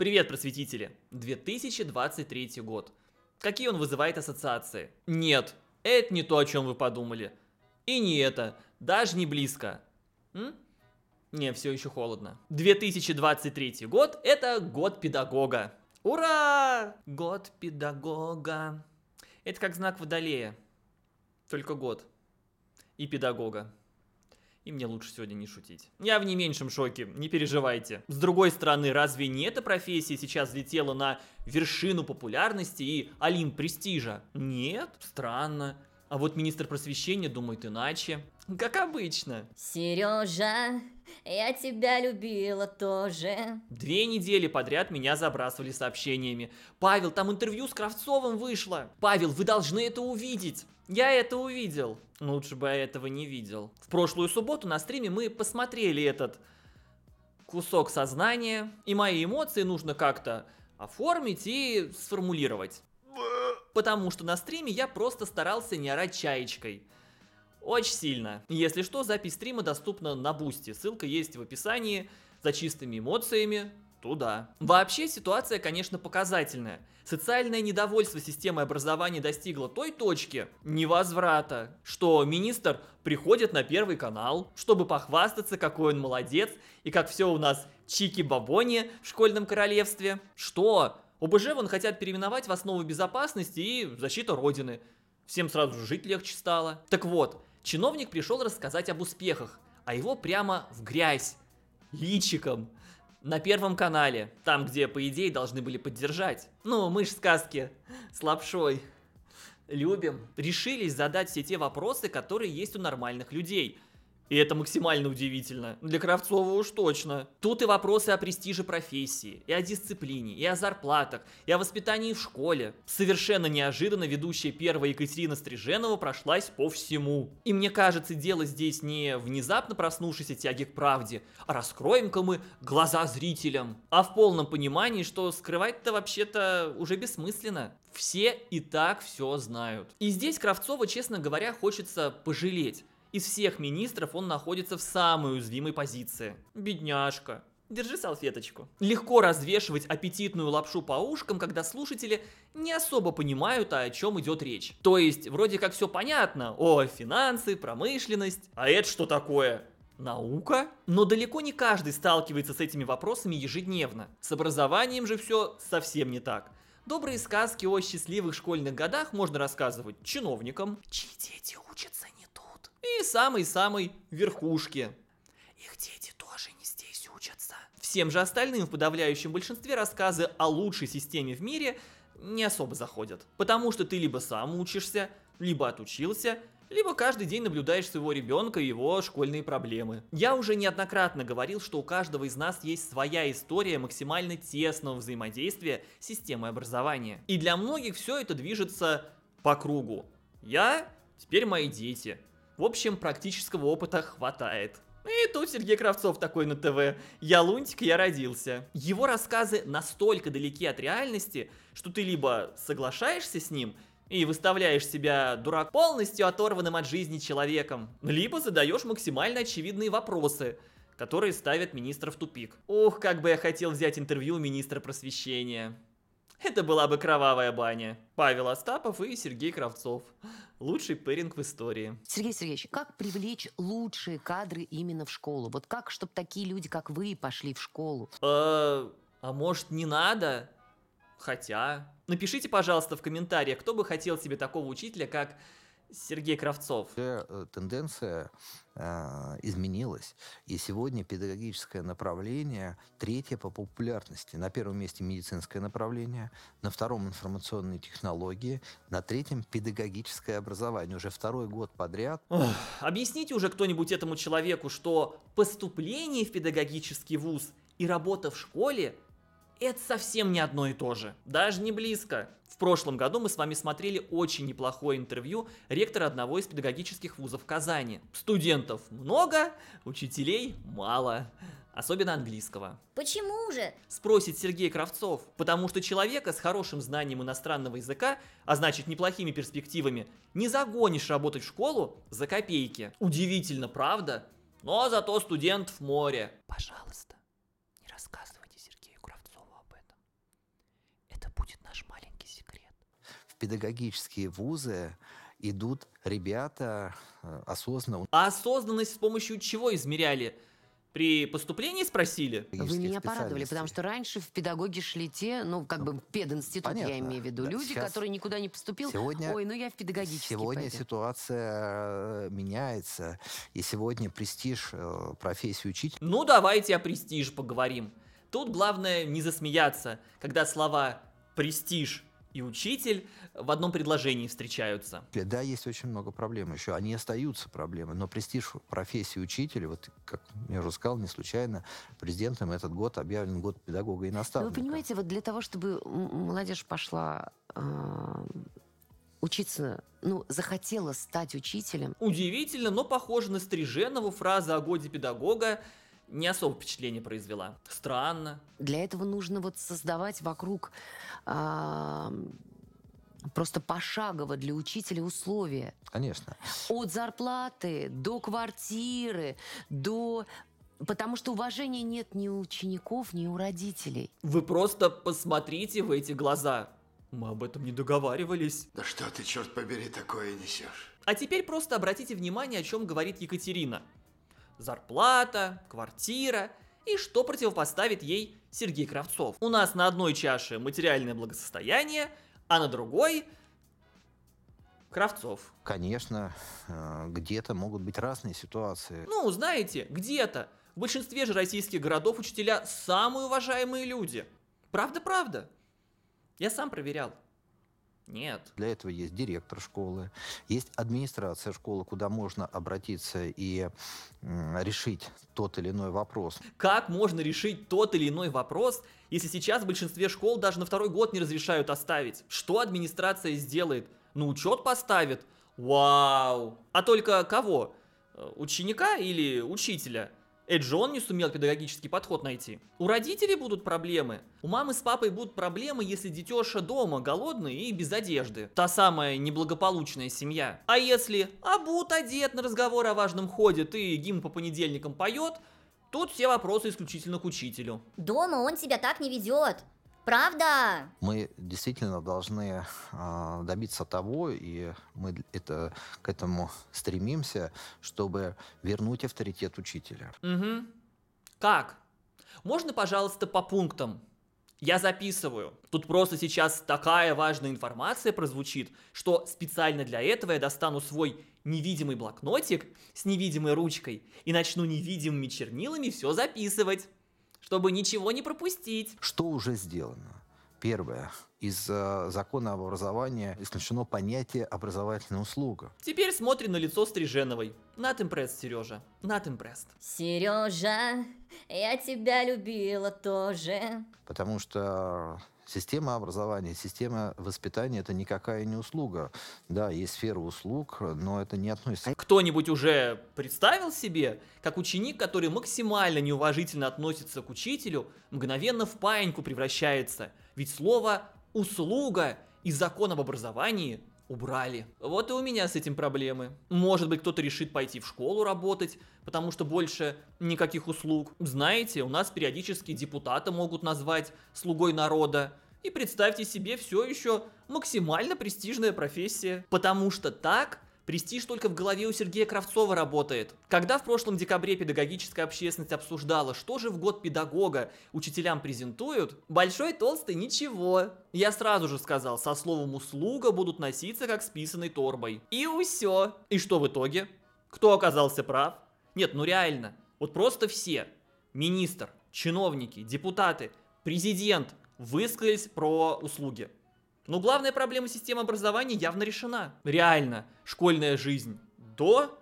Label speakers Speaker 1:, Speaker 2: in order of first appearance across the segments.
Speaker 1: Привет, просветители! 2023 год. Какие он вызывает ассоциации? Нет, это не то, о чем вы подумали. И не это, даже не близко. М? Не, все еще холодно. 2023 год – это год педагога. Ура! Год педагога. Это как знак Водолея. Только год. И педагога и мне лучше сегодня не шутить. Я в не меньшем шоке, не переживайте. С другой стороны, разве не эта профессия сейчас летела на вершину популярности и алим престижа? Нет, странно. А вот министр просвещения думает иначе. Как обычно. Сережа, я тебя любила тоже. Две недели подряд меня забрасывали сообщениями. Павел, там интервью с Кравцовым вышло. Павел, вы должны это увидеть. Я это увидел. Ну, лучше бы я этого не видел. В прошлую субботу на стриме мы посмотрели этот кусок сознания, и мои эмоции нужно как-то оформить и сформулировать. Потому что на стриме я просто старался не орать чаечкой. Очень сильно. Если что, запись стрима доступна на Бусти. Ссылка есть в описании. За чистыми эмоциями Туда. Вообще ситуация, конечно, показательная. Социальное недовольство системой образования достигло той точки невозврата, что министр приходит на первый канал, чтобы похвастаться, какой он молодец и как все у нас чики-бабони в школьном королевстве. Что? ОБЖ вон хотят переименовать в основу безопасности и защиту Родины. Всем сразу жить легче стало. Так вот, чиновник пришел рассказать об успехах, а его прямо в грязь. Личиком на Первом канале, там, где, по идее, должны были поддержать. Ну, мы ж сказки с лапшой любим. Решились задать все те вопросы, которые есть у нормальных людей – и это максимально удивительно. Для Кравцова уж точно. Тут и вопросы о престиже профессии, и о дисциплине, и о зарплатах, и о воспитании в школе. Совершенно неожиданно ведущая первая Екатерина Стриженова прошлась по всему. И мне кажется, дело здесь не внезапно проснувшейся тяги к правде, а раскроем-ка мы глаза зрителям. А в полном понимании, что скрывать-то вообще-то уже бессмысленно. Все и так все знают. И здесь Кравцова, честно говоря, хочется пожалеть. Из всех министров он находится в самой уязвимой позиции. Бедняжка. Держи салфеточку. Легко развешивать аппетитную лапшу по ушкам, когда слушатели не особо понимают, о чем идет речь. То есть, вроде как все понятно. О, финансы, промышленность. А это что такое? Наука? Но далеко не каждый сталкивается с этими вопросами ежедневно. С образованием же все совсем не так. Добрые сказки о счастливых школьных годах можно рассказывать чиновникам. Чьи дети учатся не и самой-самой верхушки. Их дети тоже не здесь учатся. Всем же остальным в подавляющем большинстве рассказы о лучшей системе в мире не особо заходят. Потому что ты либо сам учишься, либо отучился, либо каждый день наблюдаешь своего ребенка и его школьные проблемы. Я уже неоднократно говорил, что у каждого из нас есть своя история максимально тесного взаимодействия с системой образования. И для многих все это движется по кругу. Я, теперь мои дети. В общем, практического опыта хватает. И тут Сергей Кравцов такой на ТВ. Я лунтик, я родился. Его рассказы настолько далеки от реальности, что ты либо соглашаешься с ним и выставляешь себя дурак полностью оторванным от жизни человеком, либо задаешь максимально очевидные вопросы, которые ставят министра в тупик. Ух, как бы я хотел взять интервью у министра просвещения. Это была бы кровавая баня. Павел Остапов и Сергей Кравцов. Лучший пэринг в истории.
Speaker 2: Сергей Сергеевич, как привлечь лучшие кадры именно в школу? Вот как, чтобы такие люди, как вы, пошли в школу?
Speaker 1: А, а может, не надо? Хотя... Напишите, пожалуйста, в комментариях, кто бы хотел себе такого учителя,
Speaker 3: как Сергей Кравцов. Э, тенденция э, изменилась. И сегодня педагогическое направление третье по популярности. На первом месте медицинское направление, на втором информационные технологии, на третьем педагогическое образование. Уже второй год подряд. Ох,
Speaker 1: объясните уже кто-нибудь этому человеку, что поступление в педагогический вуз и работа в школе – это совсем не одно и то же. Даже не близко. В прошлом году мы с вами смотрели очень неплохое интервью ректора одного из педагогических вузов Казани. Студентов много, учителей мало. Особенно английского. Почему же? Спросит Сергей Кравцов. Потому что человека с хорошим знанием иностранного языка, а значит неплохими перспективами, не загонишь работать в школу за копейки. Удивительно, правда? Но зато студент в море. Пожалуйста, не рассказывай.
Speaker 3: педагогические вузы идут ребята э, осознанно. А осознанность с помощью чего
Speaker 1: измеряли? При поступлении спросили? Вы меня порадовали, потому
Speaker 2: что раньше в педагоги шли те, ну, как ну, бы пединститут, понятно. я имею в виду, да, люди, сейчас... которые никуда не поступил. Сегодня... Ой, ну я в педагогический Сегодня пойду.
Speaker 3: ситуация э, меняется, и сегодня престиж э, профессии учителя... Ну, давайте о престиж поговорим. Тут главное не засмеяться,
Speaker 1: когда слова «престиж» и учитель в одном предложении встречаются.
Speaker 3: Э, да, есть очень много проблем еще. Они остаются проблемы, но престиж профессии учителя, вот как я уже сказал, не случайно президентом этот год объявлен год педагога и ну, наставника. Вы
Speaker 2: понимаете, вот для того, чтобы молодежь пошла а, учиться, ну, захотела стать учителем.
Speaker 1: Удивительно, но похоже на Стриженову фраза о годе педагога не особо впечатление произвела. Странно.
Speaker 2: Для этого нужно вот создавать вокруг а, просто пошагово для учителя условия. Конечно. От зарплаты до квартиры, до Потому что уважения нет ни у учеников, ни у родителей.
Speaker 3: Вы просто
Speaker 1: посмотрите в эти глаза. Мы об этом не договаривались. Да что ты, черт побери, такое несешь? А теперь просто обратите внимание, о чем говорит Екатерина зарплата, квартира и что противопоставит ей Сергей Кравцов. У нас на одной чаше материальное благосостояние, а на другой
Speaker 3: Кравцов. Конечно, э, где-то могут быть разные ситуации.
Speaker 1: Ну, знаете, где-то. В большинстве же российских городов учителя самые уважаемые люди. Правда-правда. Я сам проверял.
Speaker 3: Нет. Для этого есть директор школы, есть администрация школы, куда можно обратиться и решить тот или иной вопрос.
Speaker 1: Как можно решить тот или иной вопрос, если сейчас в большинстве школ даже на второй год не разрешают оставить? Что администрация сделает? На учет поставит? Вау! А только кого? Э, ученика или учителя? Эджон не сумел педагогический подход найти. У родителей будут проблемы. У мамы с папой будут проблемы, если детеша дома, голодный и без одежды. Та самая неблагополучная семья. А если обут а одет на разговор о важном ходит и гимн по понедельникам поет, Тут все вопросы исключительно к учителю. Дома он себя так не ведет. Правда?
Speaker 3: Мы действительно должны э, добиться того, и мы это, к этому стремимся, чтобы вернуть авторитет учителя.
Speaker 1: Угу. Как? Можно, пожалуйста, по пунктам? Я записываю. Тут просто сейчас такая важная информация прозвучит, что специально для этого я достану свой невидимый блокнотик с невидимой ручкой и начну невидимыми чернилами все записывать чтобы ничего не пропустить.
Speaker 3: Что уже сделано? Первое. Из э, закона об образовании исключено понятие образовательная услуга.
Speaker 1: Теперь смотрим на лицо Стриженовой. Not impressed, Сережа. Not impressed. Сережа, я тебя любила тоже.
Speaker 3: Потому что Система образования, система воспитания – это никакая не услуга. Да, есть сфера услуг, но это не относится... А
Speaker 1: кто-нибудь уже представил себе, как ученик, который максимально неуважительно относится к учителю, мгновенно в паиньку превращается? Ведь слово «услуга» из закон об образовании убрали. Вот и у меня с этим проблемы. Может быть, кто-то решит пойти в школу работать, потому что больше никаких услуг. Знаете, у нас периодически депутаты могут назвать слугой народа. И представьте себе все еще максимально престижная профессия, потому что так Престиж только в голове у Сергея Кравцова работает. Когда в прошлом декабре педагогическая общественность обсуждала, что же в год педагога учителям презентуют, большой толстый ничего. Я сразу же сказал, со словом «услуга» будут носиться как с писаной торбой. И усё. И что в итоге? Кто оказался прав? Нет, ну реально. Вот просто все. Министр, чиновники, депутаты, президент высказались про услуги. Но главная проблема системы образования явно решена.
Speaker 3: Реально,
Speaker 1: школьная жизнь до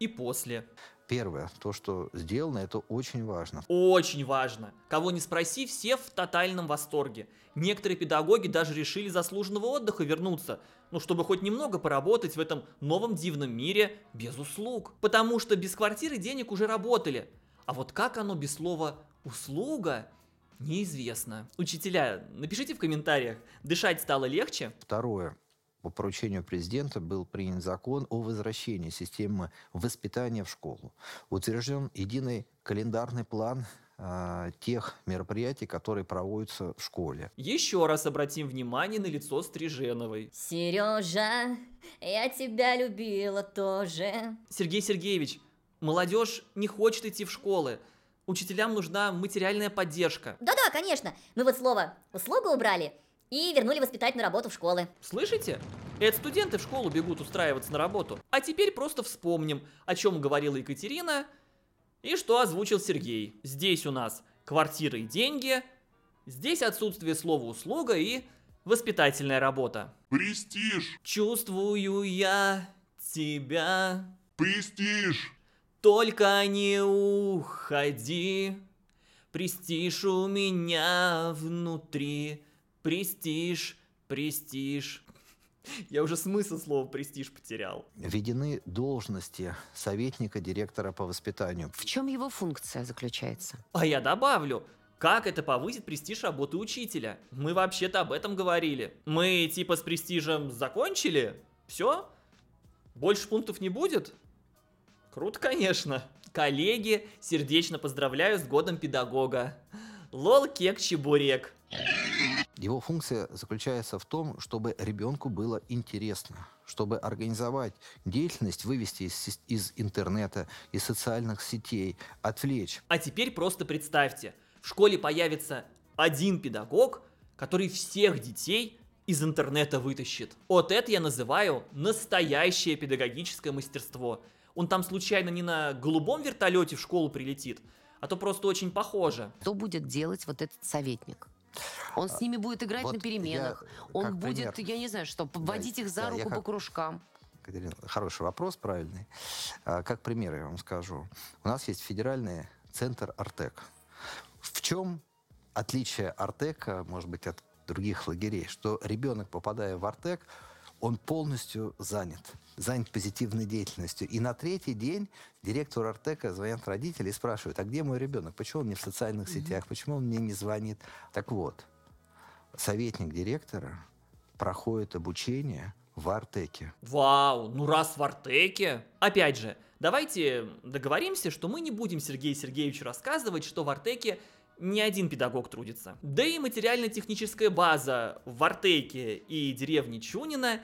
Speaker 1: и после.
Speaker 3: Первое, то, что сделано, это очень важно.
Speaker 1: Очень важно. Кого не спроси, все в тотальном восторге. Некоторые педагоги даже решили заслуженного отдыха вернуться, ну, чтобы хоть немного поработать в этом новом дивном мире без услуг. Потому что без квартиры денег уже работали. А вот как оно без слова «услуга» Неизвестно. Учителя, напишите в комментариях, дышать стало легче?
Speaker 3: Второе. По поручению президента был принят закон о возвращении системы воспитания в школу. Утвержден единый календарный план а, тех мероприятий, которые проводятся в школе.
Speaker 1: Еще раз обратим внимание на лицо Стриженовой. Сережа, я тебя любила тоже. Сергей Сергеевич, молодежь не хочет идти в школы учителям нужна материальная поддержка. Да-да, конечно. Мы вот слово «услуга» убрали и вернули воспитательную работу в школы. Слышите? Это студенты в школу бегут устраиваться на работу. А теперь просто вспомним, о чем говорила Екатерина и что озвучил Сергей. Здесь у нас квартиры и деньги, здесь отсутствие слова «услуга» и воспитательная работа. Престиж! Чувствую я тебя. Престиж! Только не уходи, престиж у меня внутри, престиж, престиж. Я уже смысл слова «престиж» потерял.
Speaker 3: Введены должности советника директора по воспитанию. В чем
Speaker 2: его функция заключается?
Speaker 1: А я добавлю, как это повысит престиж работы учителя? Мы вообще-то об этом говорили. Мы типа с престижем закончили? Все? Больше пунктов не будет? Круто, конечно. Коллеги, сердечно поздравляю с годом педагога. Лол кек чебурек.
Speaker 3: Его функция заключается в том, чтобы ребенку было интересно, чтобы организовать деятельность, вывести из, из интернета, из социальных сетей, отвлечь.
Speaker 1: А теперь просто представьте, в школе появится один педагог, который всех детей из интернета вытащит. Вот это я называю настоящее педагогическое мастерство он там случайно не на голубом вертолете в школу прилетит, а то просто очень похоже.
Speaker 2: Что будет делать вот этот советник? Он с а, ними будет играть вот на переменах, я, он будет, пример, я не знаю, что, водить да, их за да, руку по как... кружкам.
Speaker 3: Катерина, хороший вопрос, правильный. А, как пример я вам скажу. У нас есть федеральный центр Артек. В чем отличие Артека, может быть, от других лагерей? Что ребенок, попадая в Артек, он полностью занят, занят позитивной деятельностью. И на третий день директор Артека звонят родители и спрашивают, а где мой ребенок, почему он не в социальных сетях, почему он мне не звонит. Так вот, советник директора проходит обучение в Артеке.
Speaker 1: Вау, ну раз в Артеке. Опять же, давайте договоримся, что мы не будем Сергею Сергеевичу рассказывать, что в Артеке не один педагог трудится. Да и материально-техническая база в Артеке и деревне Чунина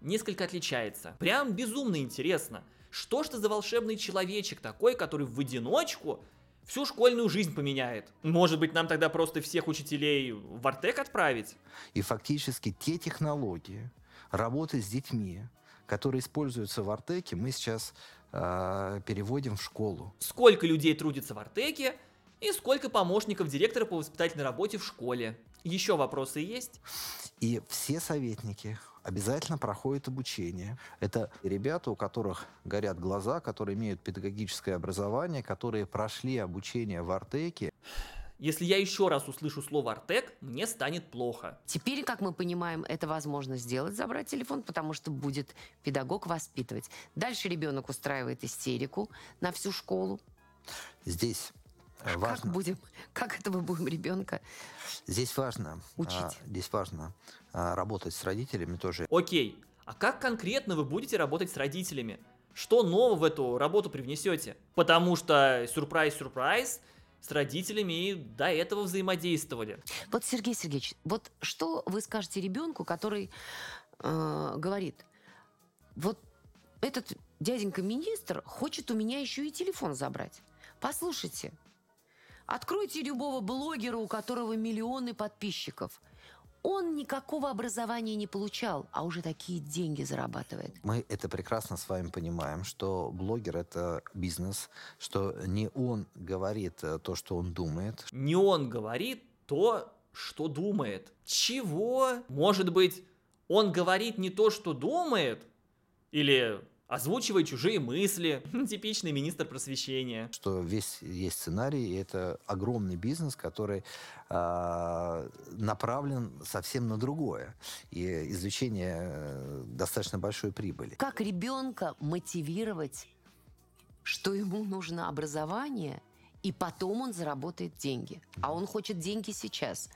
Speaker 1: несколько отличается. Прям безумно интересно. Что ж ты за волшебный человечек такой, который в одиночку всю школьную жизнь поменяет. Может быть, нам тогда просто всех учителей в Артек
Speaker 3: отправить? И фактически те технологии работы с детьми, которые используются в Артеке, мы сейчас э, переводим в школу.
Speaker 1: Сколько людей трудится в Артеке, и сколько помощников директора по воспитательной работе в школе. Еще вопросы есть?
Speaker 3: И все советники обязательно проходят обучение. Это ребята, у которых горят глаза, которые имеют педагогическое образование, которые
Speaker 2: прошли обучение в Артеке. Если я еще раз услышу слово «Артек», мне станет плохо. Теперь, как мы понимаем, это возможно сделать, забрать телефон, потому что будет педагог воспитывать. Дальше ребенок устраивает истерику на всю школу. Здесь важно. Как будем, как этого будем ребенка? Здесь важно а,
Speaker 3: учить. А, здесь важно а, работать с родителями тоже. Окей. А как конкретно вы
Speaker 1: будете работать с родителями? Что нового в эту работу привнесете? Потому что сюрприз-сюрприз, с родителями и до этого взаимодействовали.
Speaker 2: Вот, Сергей Сергеевич, вот что вы скажете ребенку, который э, говорит, вот этот дяденька-министр хочет у меня еще и телефон забрать. Послушайте, Откройте любого блогера, у которого миллионы подписчиков. Он никакого образования не получал, а уже такие деньги зарабатывает. Мы
Speaker 3: это прекрасно с вами понимаем, что блогер — это бизнес, что не он говорит э, то, что он думает.
Speaker 1: Не он говорит то, что думает. Чего? Может быть, он говорит не то, что думает? Или озвучивая чужие мысли. Типичный министр просвещения.
Speaker 3: Что весь есть сценарий, и это огромный бизнес, который э, направлен совсем на другое. И извлечение э, достаточно большой прибыли.
Speaker 2: Как ребенка мотивировать, что ему нужно образование, и потом он заработает деньги. А он хочет деньги сейчас.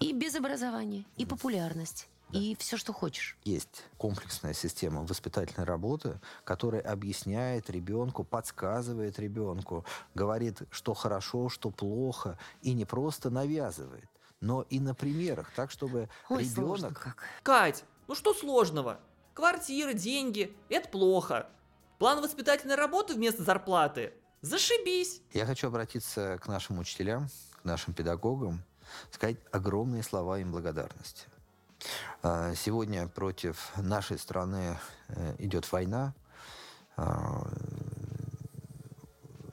Speaker 2: И без образования, и популярность и все, что хочешь.
Speaker 3: Есть комплексная система воспитательной работы, которая объясняет ребенку, подсказывает ребенку, говорит, что хорошо, что плохо, и не просто навязывает, но и на примерах, так чтобы Ой, ребенок... Как.
Speaker 1: Кать, ну что сложного? Квартира, деньги – это плохо. План воспитательной работы вместо зарплаты – зашибись.
Speaker 3: Я хочу обратиться к нашим учителям, к нашим педагогам, сказать огромные слова им благодарности – Э, сегодня против нашей страны э, идет война, э,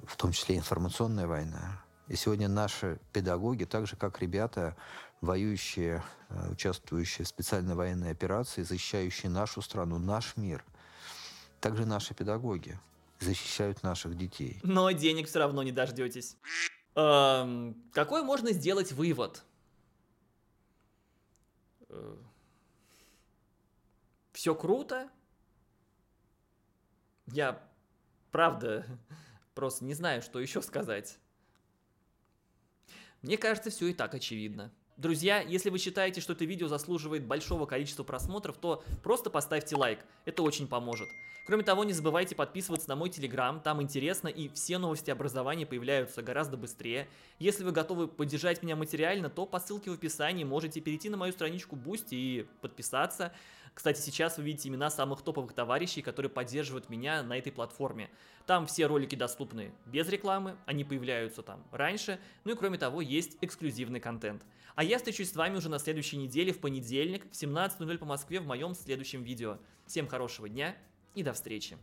Speaker 3: в том числе информационная война. И сегодня наши педагоги, так же как ребята, воюющие, участвующие в специальной военной операции, защищающие нашу страну, наш мир, также наши педагоги защищают наших детей.
Speaker 1: Но денег все равно не дождетесь. Эм, какой можно сделать вывод? э, все круто. Я, правда, просто не знаю, что еще сказать. Мне кажется, все и так очевидно. Друзья, если вы считаете, что это видео заслуживает большого количества просмотров, то просто поставьте лайк, это очень поможет. Кроме того, не забывайте подписываться на мой телеграм, там интересно и все новости образования появляются гораздо быстрее. Если вы готовы поддержать меня материально, то по ссылке в описании можете перейти на мою страничку Boosty и подписаться. Кстати, сейчас вы видите имена самых топовых товарищей, которые поддерживают меня на этой платформе. Там все ролики доступны без рекламы, они появляются там раньше, ну и кроме того есть эксклюзивный контент. А я встречусь с вами уже на следующей неделе, в понедельник, в 17.00 по Москве в моем следующем видео. Всем хорошего дня и до встречи!